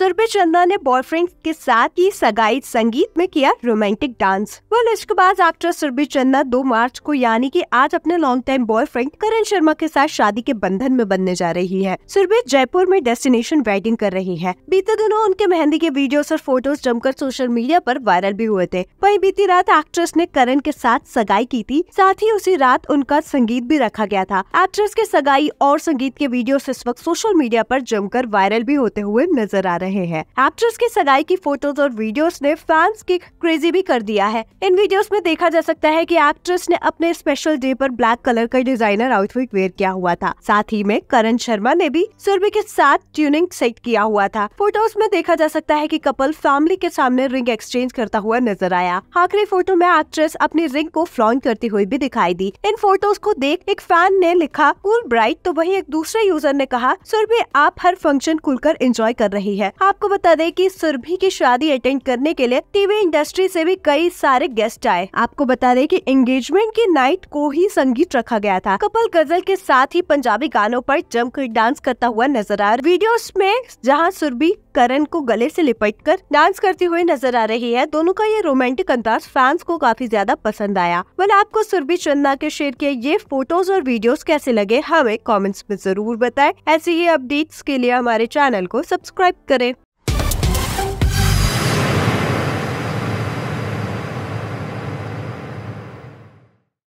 सुरभि चंदा ने बॉयफ्रेंड के साथ की सगाई संगीत में किया रोमांटिक डांस वेल बाद एक्ट्रेस सुरभि चंदा 2 मार्च को यानी कि आज अपने long time boyfriend Karan Sharma के साथ शादी के बंधन में बनने जा रही है सुरभि जयपुर में डेस्टिनेशन वेडिंग कर रही है बीते दिनों उनके मेहंदी के वीडियोस और फोटोज जमकर सोशल मीडिया आरोप वायरल भी हुए थे वही बीती रात एक्ट्रेस ने करण के साथ सगाई की थी साथ ही उसी रात उनका संगीत भी रखा गया था एक्ट्रेस के सगाई और संगीत के वीडियो इस वक्त सोशल मीडिया आरोप जमकर वायरल भी होते हुए नजर आ रहे रहे हैं एक्ट्रेस की सगाई की फोटोज और वीडियोस ने फैंस की क्रेजी भी कर दिया है इन वीडियोस में देखा जा सकता है कि एक्ट्रेस ने अपने स्पेशल डे पर ब्लैक कलर का डिजाइनर आउटफिट वेयर किया हुआ था साथ ही में करण शर्मा ने भी सुरभि के साथ ट्यूनिंग सेट किया हुआ था फोटोज में देखा जा सकता है की कपल फैमिली के सामने रिंग एक्सचेंज करता हुआ नजर आया आखिरी फोटो में एक्ट्रेस अपनी रिंग को फ्लॉन्ट करती हुई भी दिखाई दी इन फोटोज को देख एक फैन ने लिखा कूल ब्राइट तो वही एक दूसरे यूजर ने कहा सुरभि आप हर फंक्शन खुलकर एंजॉय कर रही है आपको बता दें कि सुरभि की शादी अटेंड करने के लिए टीवी इंडस्ट्री से भी कई सारे गेस्ट आए आपको बता दें कि एंगेजमेंट की नाइट को ही संगीत रखा गया था कपल गजल के साथ ही पंजाबी गानों पर जमकर डांस करता हुआ नजर रहा वीडियो में जहाँ सुरभि करण को गले से कर डांस करती हुई नजर आ रही है दोनों का ये रोमांटिक अंदाज फैंस को काफी ज्यादा पसंद आया वन आपको सुरभि चंदा के शेयर किए ये फोटोज और वीडियोस कैसे लगे हमें कमेंट्स में जरूर बताएं ऐसी ही अपडेट्स के लिए हमारे चैनल को सब्सक्राइब करें